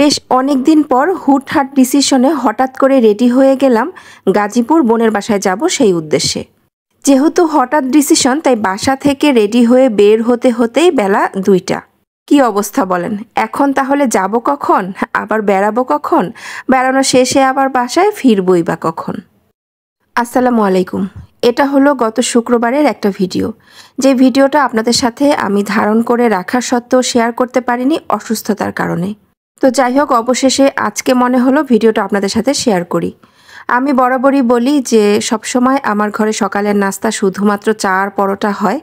বেশ অনেক দিন পর হুটহাট ডিসিশনে হঠাৎ করে রেডি হয়ে গেলাম গাজীপুর বোনের বাসায় যাব সেই উদ্দেশ্যে যেহেতু হঠাৎ ডিসিশন তাই বাসা থেকে রেডি হয়ে বের হতে হতেই বেলা দুইটা কি অবস্থা বলেন এখন তাহলে যাব কখন আবার বেড়াবো কখন বেড়ানো শেষে আবার বাসায় ফিরবই বা কখন আসসালামু আলাইকুম এটা হলো গত শুক্রবারের একটা ভিডিও যে ভিডিওটা আপনাদের সাথে আমি ধারণ করে রাখা সত্ত্বেও শেয়ার করতে পারিনি অসুস্থতার কারণে তো যাই হোক অবশেষে আজকে মনে হলো ভিডিওটা আপনাদের সাথে শেয়ার করি আমি বরাবরই বলি যে সবসময় আমার ঘরে সকালের নাস্তা শুধুমাত্র চা আর পরোটা হয়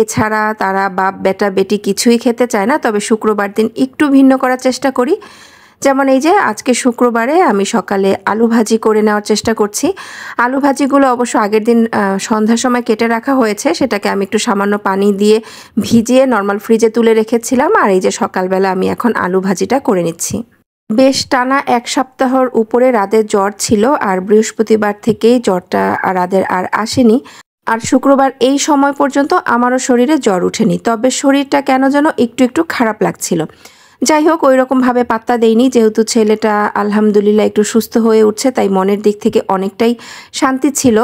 এছাড়া তারা বাপ বেটা বেটি কিছুই খেতে চায় না তবে শুক্রবার দিন একটু ভিন্ন করার চেষ্টা করি যেমন এই যে আজকে শুক্রবারে আমি সকালে আলু ভাজি করে নেওয়ার চেষ্টা করছি আলু ভাজিগুলো অবশ্য আগের দিন সন্ধ্যার সময় কেটে রাখা হয়েছে সেটাকে আমি একটু সামান্য পানি দিয়ে ভিজিয়ে নর্মাল ফ্রিজে তুলে রেখেছিলাম আর এই যে সকালবেলা আমি এখন আলু ভাজিটা করে নিচ্ছি বেশ টানা এক সপ্তাহর উপরে রাদের জ্বর ছিল আর বৃহস্পতিবার থেকেই জ্বরটা রাদের আর আসেনি আর শুক্রবার এই সময় পর্যন্ত আমারও শরীরে জ্বর উঠেনি তবে শরীরটা কেন যেন একটু একটু খারাপ লাগছিল যাই হোক ওই পাত্তা দেয়নি যেহেতু ছেলেটা আলহামদুলিল্লাহ একটু সুস্থ হয়ে উঠছে তাই মনের দিক থেকে অনেকটাই শান্তি ছিল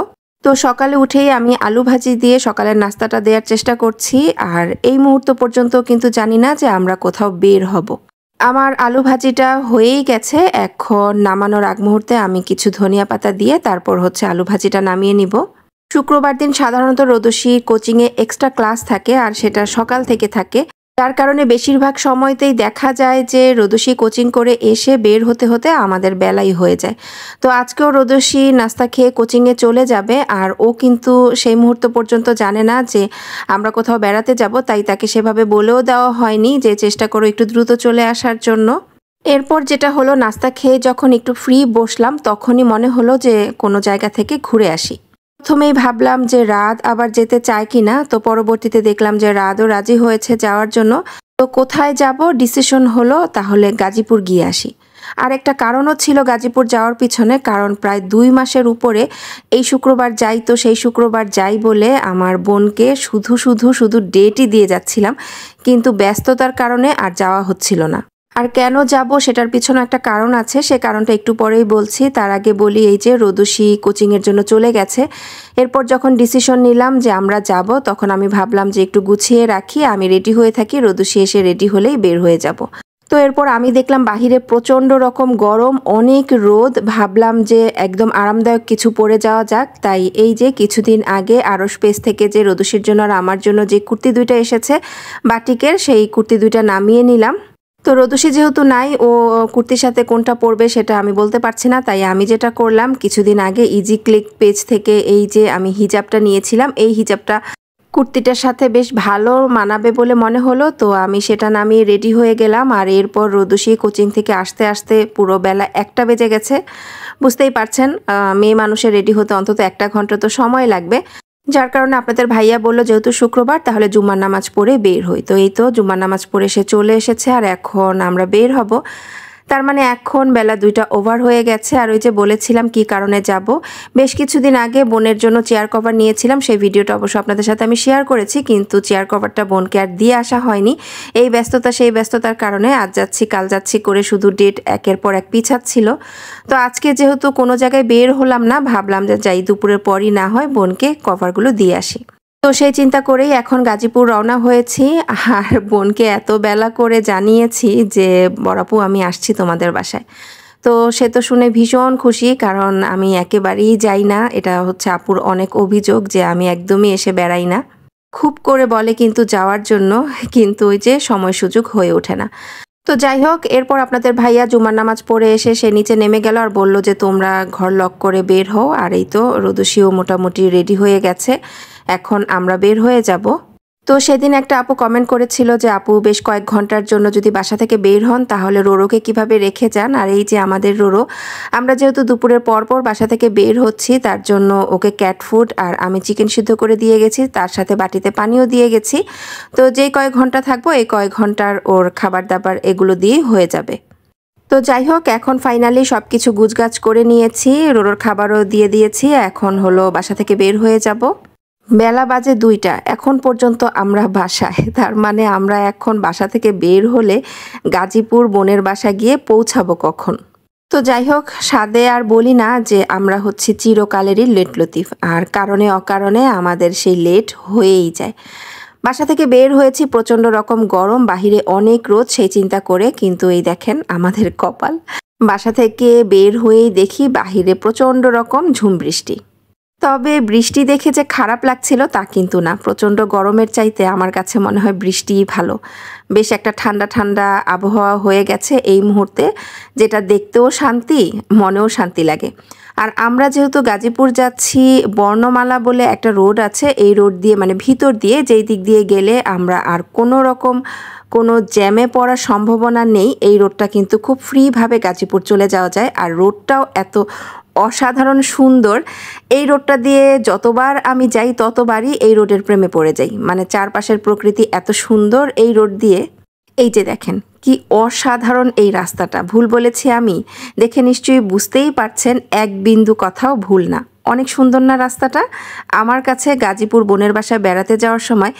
তো সকালে উঠেই আমি আলু ভাজি দিয়ে সকালের নাস্তাটা দেওয়ার চেষ্টা করছি আর এই মুহূর্ত পর্যন্ত কিন্তু জানি না যে আমরা কোথাও বের হব আমার আলু ভাজিটা হয়েই গেছে এখন নামানোর আগ মুহূর্তে আমি কিছু ধনিয়া পাতা দিয়ে তারপর হচ্ছে আলু ভাজিটা নামিয়ে নিব শুক্রবার দিন সাধারণত রোদসী কোচিংয়ে এক্সট্রা ক্লাস থাকে আর সেটা সকাল থেকে থাকে তার কারণে বেশিরভাগ সময়তেই দেখা যায় যে রোদসী কোচিং করে এসে বের হতে হতে আমাদের বেলাই হয়ে যায় তো আজকেও রোদসী নাস্তা খেয়ে কোচিংয়ে চলে যাবে আর ও কিন্তু সেই মুহূর্ত পর্যন্ত জানে না যে আমরা কোথাও বেড়াতে যাব তাই তাকে সেভাবে বলেও দেওয়া হয়নি যে চেষ্টা করো একটু দ্রুত চলে আসার জন্য এরপর যেটা হলো নাস্তা খেয়ে যখন একটু ফ্রি বসলাম তখনই মনে হলো যে কোনো জায়গা থেকে ঘুরে আসি প্রথমেই ভাবলাম যে রাত আবার যেতে চায় কিনা তো পরবর্তীতে দেখলাম যে রাতও রাজি হয়েছে যাওয়ার জন্য তো কোথায় যাব ডিসিশন হলো তাহলে গাজীপুর গিয়ে আসি আর একটা কারণও ছিল গাজীপুর যাওয়ার পিছনে কারণ প্রায় দুই মাসের উপরে এই শুক্রবার যাই তো সেই শুক্রবার যাই বলে আমার বোনকে শুধু শুধু শুধু ডেটই দিয়ে যাচ্ছিলাম কিন্তু ব্যস্ততার কারণে আর যাওয়া হচ্ছিল না আর কেন যাব সেটার পিছনে একটা কারণ আছে সে কারণটা একটু পরেই বলছি তার আগে বলি এই যে রদুষি কোচিংয়ের জন্য চলে গেছে এরপর যখন ডিসিশন নিলাম যে আমরা যাব তখন আমি ভাবলাম যে একটু গুছিয়ে রাখি আমি রেডি হয়ে থাকি রদুষি এসে রেডি হলেই বের হয়ে যাব তো এরপর আমি দেখলাম বাহিরে প্রচণ্ড রকম গরম অনেক রোদ ভাবলাম যে একদম আরামদায়ক কিছু পরে যাওয়া যাক তাই এই যে কিছুদিন আগে আরও স্পেস থেকে যে রদুষির জন্য আর আমার জন্য যে কুর্তি দুইটা এসেছে বাটিকের সেই কুর্তি দুইটা নামিয়ে নিলাম তো রোদুষি যেহেতু নাই ও কুর্তির সাথে কোনটা পরবে সেটা আমি বলতে পারছি না তাই আমি যেটা করলাম কিছুদিন আগে ইজি ক্লিক পেজ থেকে এই যে আমি হিজাবটা নিয়েছিলাম এই হিজাবটা কুর্তিটার সাথে বেশ ভালো মানাবে বলে মনে হলো তো আমি সেটা নামিয়ে রেডি হয়ে গেলাম আর এরপর রোদুষি কোচিং থেকে আসতে আসতে পুরো বেলা একটা বেজে গেছে বুঝতেই পারছেন মেয়ে মানুষের রেডি হতে অন্তত একটা ঘন্টা তো সময় লাগবে যার কারণে আপনাদের ভাইয়া বলল যেহেতু শুক্রবার তাহলে জুমার নামাজ পড়ে বের হই তো এই তো জুমার নামাজ পড়ে সে চলে এসেছে আর এখন আমরা বের হব তার মানে এখন বেলা দুইটা ওভার হয়ে গেছে আর ওই যে বলেছিলাম কি কারণে যাব বেশ কিছুদিন আগে বোনের জন্য চেয়ার কভার নিয়েছিলাম সেই ভিডিওটা অবশ্য আপনাদের সাথে আমি শেয়ার করেছি কিন্তু চেয়ার কভারটা বোনকে আর দিয়ে আসা হয়নি এই ব্যস্ততা সেই ব্যস্ততার কারণে আজ যাচ্ছি কাল যাচ্ছি করে শুধু ডেট একের পর এক পিছাচ্ছিল তো আজকে যেহেতু কোনো জায়গায় বের হলাম না ভাবলাম যে যাই দুপুরের পরই না হয় বোনকে কভারগুলো দিয়ে আসি তো সেই চিন্তা করেই এখন গাজীপুর রওনা হয়েছি আর বোনকে এত বেলা করে জানিয়েছি যে বরাপু আমি আসছি তোমাদের বাসায় তো সে তো শুনে ভীষণ খুশি কারণ আমি একেবারেই যাই না এটা হচ্ছে আপুর অনেক অভিযোগ যে আমি একদমই এসে বেড়াই না খুব করে বলে কিন্তু যাওয়ার জন্য কিন্তু ওই যে সময় সুযোগ হয়ে ওঠে না তো যাই হোক এরপর আপনাদের ভাইয়া জুমার নামাজ পড়ে এসে সে নিচে নেমে গেল আর বলল যে তোমরা ঘর লক করে বের হও আর এই তো রোদসিও মোটামুটি রেডি হয়ে গেছে এখন আমরা বের হয়ে যাব তো সেদিন একটা আপু কমেন্ট করেছিল যে আপু বেশ কয়েক ঘন্টার জন্য যদি বাসা থেকে বের হন তাহলে রোরোকে কিভাবে রেখে যান আর এই যে আমাদের রোরো আমরা যেহেতু দুপুরের পরপর বাসা থেকে বের হচ্ছি তার জন্য ওকে ক্যাট ফুড আর আমি চিকেন সিদ্ধ করে দিয়ে গেছি তার সাথে বাটিতে পানিও দিয়ে গেছি তো যেই কয়েক ঘন্টা থাকবো এই কয়েক ঘন্টার ওর খাবার দাবার এগুলো দিয়ে হয়ে যাবে তো যাই হোক এখন ফাইনালি সব কিছু গুজগাছ করে নিয়েছি রোরোর খাবারও দিয়ে দিয়েছি এখন হলো বাসা থেকে বের হয়ে যাবো বেলা বাজে দুইটা এখন পর্যন্ত আমরা বাসায় তার মানে আমরা এখন বাসা থেকে বের হলে গাজীপুর বোনের বাসা গিয়ে পৌঁছাবো কখন তো যাই হোক সাদে আর বলি না যে আমরা হচ্ছে চিরকালেরই লেট লতিফ আর কারণে অকারণে আমাদের সেই লেট হয়েই যায় বাসা থেকে বের হয়েছি প্রচণ্ড রকম গরম বাহিরে অনেক রোদ সেই চিন্তা করে কিন্তু এই দেখেন আমাদের কপাল বাসা থেকে বের হয়েই দেখি বাহিরে প্রচণ্ড রকম ঝুম বৃষ্টি তবে বৃষ্টি দেখে যে খারাপ লাগছিল তা কিন্তু না প্রচণ্ড গরমের চাইতে আমার কাছে মনে হয় বৃষ্টিই ভালো বেশ একটা ঠান্ডা ঠান্ডা আবহাওয়া হয়ে গেছে এই মুহূর্তে যেটা দেখতেও শান্তি মনেও শান্তি লাগে আর আমরা যেহেতু গাজীপুর যাচ্ছি বর্ণমালা বলে একটা রোড আছে এই রোড দিয়ে মানে ভিতর দিয়ে যেই দিক দিয়ে গেলে আমরা আর কোনো রকম কোনো জ্যামে পড়ার সম্ভাবনা নেই এই রোডটা কিন্তু খুব ফ্রিভাবে গাজীপুর চলে যাওয়া যায় আর রোডটাও এত অসাধারণ সুন্দর এই রোডটা দিয়ে যতবার আমি যাই ততবারই এই রোডের প্রেমে পড়ে যাই মানে চারপাশের প্রকৃতি এত সুন্দর এই রোড দিয়ে এই যে দেখেন কি অসাধারণ এই রাস্তাটা ভুল বলেছি আমি দেখে নিশ্চয়ই বুঝতেই পারছেন এক বিন্দু কথাও ভুল না অনেক সুন্দর না রাস্তাটা আমার কাছে গাজীপুর বোনের বাসায় বেড়াতে যাওয়ার সময়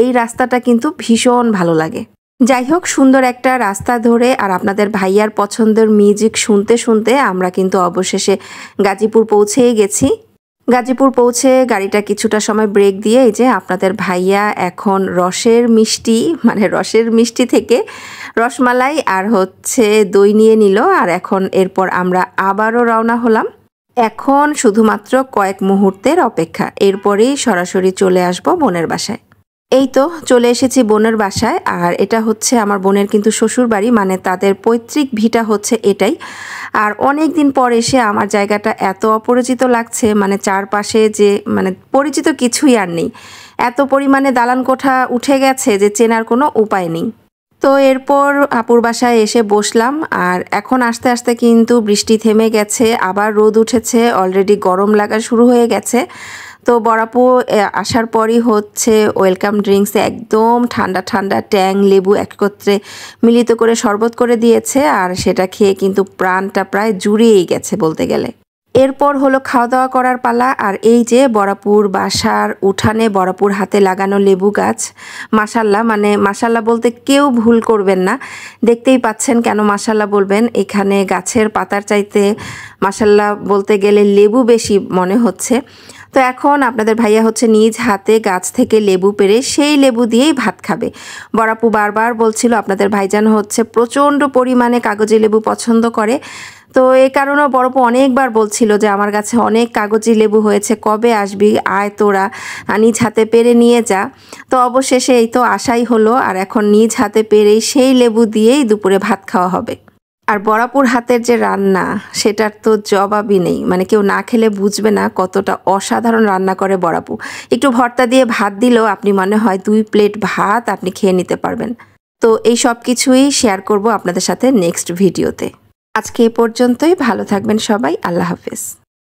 এই রাস্তাটা কিন্তু ভীষণ ভালো লাগে যাই হোক সুন্দর একটা রাস্তা ধরে আর আপনাদের ভাইয়ার পছন্দের মিউজিক শুনতে শুনতে আমরা কিন্তু অবশেষে গাজীপুর পৌঁছেই গেছি গাজীপুর পৌঁছে গাড়িটা কিছুটা সময় ব্রেক দিয়ে এই যে আপনাদের ভাইয়া এখন রসের মিষ্টি মানে রসের মিষ্টি থেকে রসমালাই আর হচ্ছে দই নিয়ে নিল আর এখন এরপর আমরা আবারও রওনা হলাম এখন শুধুমাত্র কয়েক মুহূর্তের অপেক্ষা এরপরেই সরাসরি চলে আসব বোনের বাসায় এই তো চলে এসেছি বোনের বাসায় আর এটা হচ্ছে আমার বোনের কিন্তু শ্বশুর বাড়ি মানে তাদের পৈতৃক ভিটা হচ্ছে এটাই আর অনেক দিন পর এসে আমার জায়গাটা এত অপরিচিত লাগছে মানে চারপাশে যে মানে পরিচিত কিছুই আর নেই এত পরিমাণে দালান কোঠা উঠে গেছে যে চেনার কোনো উপায় নেই তো এরপর আপুর বাসায় এসে বসলাম আর এখন আস্তে আস্তে কিন্তু বৃষ্টি থেমে গেছে আবার রোদ উঠেছে অলরেডি গরম লাগা শুরু হয়ে গেছে তো বড়াপু আসার পরই হচ্ছে ওয়েলকাম ড্রিঙ্কসে একদম ঠান্ডা ঠান্ডা ট্যাং লেবু একত্রে মিলিত করে শরবত করে দিয়েছে আর সেটা খেয়ে কিন্তু প্রাণটা প্রায় জুড়িয়েই গেছে বলতে গেলে এরপর হলো খাওয়া দাওয়া করার পালা আর এই যে বরাপুর বাসার উঠানে বরাপুর হাতে লাগানো লেবু গাছ মাসাল্লা মানে মাসাল্লা বলতে কেউ ভুল করবেন না দেখতেই পাচ্ছেন কেন মাসাল্লা বলবেন এখানে গাছের পাতার চাইতে মাসাল্লা বলতে গেলে লেবু বেশি মনে হচ্ছে তো এখন আপনাদের ভাইয়া হচ্ছে নিজ হাতে গাছ থেকে লেবু পেরে সেই লেবু দিয়েই ভাত খাবে বরাপু বারবার বলছিল আপনাদের ভাইজান হচ্ছে প্রচণ্ড পরিমাণে কাগজি লেবু পছন্দ করে তো এ কারণেও বরপু অনেকবার বলছিল যে আমার কাছে অনেক কাগজি লেবু হয়েছে কবে আসবি আয় তোরা নিজ হাতে পেরে নিয়ে যা তো অবশেষে এই তো আশাই হলো আর এখন নিজ হাতে পেরেই সেই লেবু দিয়েই দুপুরে ভাত খাওয়া হবে আর বরাপুর হাতের যে রান্না সেটার তো জবাবই নেই মানে কেউ না খেলে বুঝবে না কতটা অসাধারণ রান্না করে বরাপু একটু ভর্তা দিয়ে ভাত দিলেও আপনি মনে হয় দুই প্লেট ভাত আপনি খেয়ে নিতে পারবেন তো এই সব কিছুই শেয়ার করব আপনাদের সাথে নেক্সট ভিডিওতে আজকে এ পর্যন্তই ভালো থাকবেন সবাই আল্লাহ হাফেজ